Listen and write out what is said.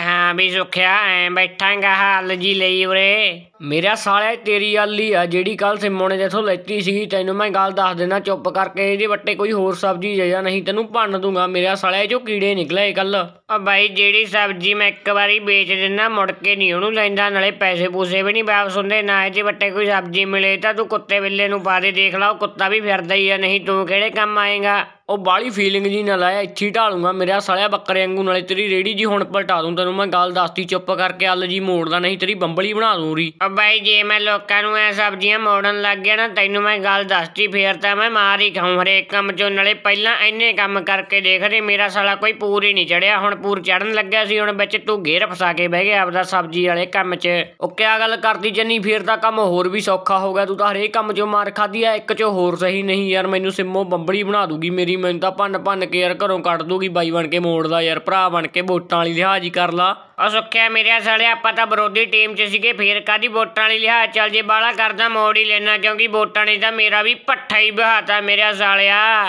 ਹਾਂ ਵੀ ਸੁਖਿਆ ਐ ਬੈਠਾਂਗਾ ਹਾਲ ਜੀ ਲਈ ਉਰੇ ਮੇਰਾ ਸਾਲਿਆ ਤੇਰੀ ਆਲੀ ਆ ਜਿਹੜੀ ਕੱਲ ਸਿੰਮੋ ਨੇ ਦੇਥੋਂ ਲੈਤੀ ਸੀ ਤੈਨੂੰ ਮੈਂ ਗੱਲ ਦੱਸ ਦੇਣਾ ਚੁੱਪ ਕਰਕੇ ਇਹਦੇ ਵੱਟੇ ਕੋਈ ਹੋਰ ਸਬਜ਼ੀ ਜੇ ਜਾਂ ਨਹੀਂ ਤੈਨੂੰ ਭੰਨ ਦੂੰਗਾ ਮੇਰਾ ਸਾਲਿਆ ਜੋ ਕੀੜੇ ਨਿਕਲੇ ਕੱਲ ਆ ਬਾਈ ਜਿਹੜੀ ਸਬਜ਼ੀ ਮੈਂ ਇੱਕ ਵਾਰੀ ਵੇਚ ਦਿੰਨਾ ਮੁੜ ਕੇ ਨਹੀਂ ਉਹਨੂੰ ਲੈਂਦਾ ਨਾਲੇ ਪੈਸੇ ਪੂਸੇ ਵੀ ਨਹੀਂ ਵਾਪਸ ਹੁੰਦੇ ਨਾ ਇਹਦੇ ਵੱਟੇ ਕੋਈ ਸਬਜ਼ੀ ਮਿਲੇ ਤਾਂ ਤੂੰ ਕੁੱਤੇ ਬਿੱਲੇ ਨੂੰ ਪਾ ਦੇ ਦੇਖ ਲਾ ਉਹ ਕੁੱਤਾ ਵੀ ਫਿਰਦਾ ਹੀ ਆ ਨਹੀਂ ਤੂੰ ਕਿਹੜੇ ਕੰਮ ਆਏਗਾ ਉਹ ਬਾਲੀ ਫੀਲਿੰਗ ਜੀ ਨਾ ਲਾਇਆ ਇੱਥੇ ਢਾਲੂਗਾ ਮੇਰਾ ਸਾਲਿਆ ਬੱਕਰੇ ਵਾਂਗੂ ਨਾਲੇ ਤੇਰੀ ਰੇੜੀ ਜੀ ਹੁਣ ਪਲਟਾ ਦੂੰ ਤੈਨੂੰ ਮੈਂ ਗੱਲ ਦੱਸਤੀ ਚੁੱਪ ਕਰਕੇ ਅੱਲ ਜੀ ਮੋੜਦਾ ਨਹੀਂ ਤੇਰੀ ਬੰਬਲੀ ਬਣਾ ਦੂੰ ਰੀ ਬਾਈ ਜੇ ਮੈਂ ਲੋਕਾਂ ਨੂੰ ਐ ਸਬਜ਼ੀਆਂ ਮੋੜਨ ਲੱਗ ਗਿਆ ਨਾ ਤੈਨੂੰ ਮੈਂ ਗੱਲ ਦੱਸਤੀ ਫੇਰ ਤਾਂ ਮੈਂ ਮਾਰ ਹੀ ਖਾਉਂ ਹਰੇਕ ਕੰਮ ਚੋਂ ਨਾਲੇ ਪਹਿਲਾਂ ਇੰਨੇ ਕੰਮ ਕਰਕੇ ਦੇਖਦੇ ਮੇਰਾ ਸਾਲਾ ਕੋਈ ਪੂਰ ਹੀ ਨਹੀਂ ਚੜਿਆ ਹੁਣ ਪੂਰ ਚੜਨ ਲੱਗਿਆ ਸੀ ਹੁਣ ਵਿੱਚ ਤੂੰ ਘੇਰ ਫਸਾ ਕੇ ਬਹਿ ਗਿਆ ਆਪਦਾ ਸਬਜ਼ੀ ਵਾਲੇ ਕੰਮ 'ਚ ਉਹ ਕਿਆ ਗੱਲ ਕਰਦੀ ਜੰਨੀ ਫੇਰ ਤਾਂ ਕੰਮ ਹੋਰ ਵੀ ਸੌਖਾ ਹੋ ਗਿਆ ਤੂੰ ਤਾਂ ਹਰੇਕ ਕੰਮ 'ਚੋਂ ਮਾਰ ਖਾਦੀ ਆ ਇੱਕ 'ਚੋਂ ਹੋਰ ਸਹੀ ਨਹੀਂ ਯਾਰ ਮੈਨੂੰ ਸਿੰਮੋ ਬੰਬੜੀ ਬਣਾ ਦੂਗੀ ਮੇਰੀ ਮੈਨੂੰ ਤਾਂ ਭੰਨ ਭੰਨ ਕੇ ਯਾਰ ਘਰੋਂ ਕੱਢ ਦੂਗੀ ਬਾਈ ਬਣ ਕੇ ਮੋੜਦਾ ਯਾਰ ਭਰਾ ਬਣ ਕੇ ਵੋਟਾਂ ਵਾਲੀ ਲਿਹਾਜ਼ ਹੀ ਕਰ ਲਾ ਉਹ ਸੁੱਖਿਆ ਮੇਰੇ ਸਾਲੇ ਆਪਾਂ ਤਾਂ ਵਿਰੋਧੀ ਟੀਮ 'ਚ ਸੀਗੇ ਫੇਰ ਕਾਦੀ ਵੋਟਾਂ ਵਾਲੀ ਲਿਹਾ ਚੱਲ ਜੇ ਬਾਲਾ ਕਰਦਾ ਮੋੜ ਹੀ ਲੈਣਾ ਕਿਉਂਕਿ ਵੋਟਾਂ ਨੇ ਤਾਂ ਮੇਰਾ ਵੀ ਪੱਠਾ ਹੀ ਬਹਾਤਾ ਮੇਰੇ ਸਾਲਿਆ